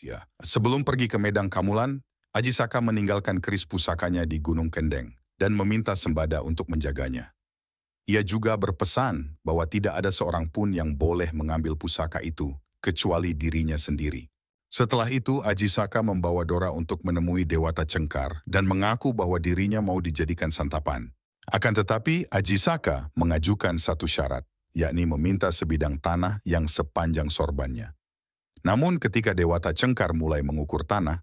Ya. Sebelum pergi ke Medang Kamulan, Ajisaka meninggalkan keris pusakanya di Gunung Kendeng dan meminta sembada untuk menjaganya. Ia juga berpesan bahwa tidak ada seorang pun yang boleh mengambil pusaka itu kecuali dirinya sendiri. Setelah itu, Ajisaka membawa Dora untuk menemui Dewata Cengkar dan mengaku bahwa dirinya mau dijadikan santapan. Akan tetapi, Ajisaka mengajukan satu syarat, yakni meminta sebidang tanah yang sepanjang sorbannya. Namun ketika Dewata Cengkar mulai mengukur tanah,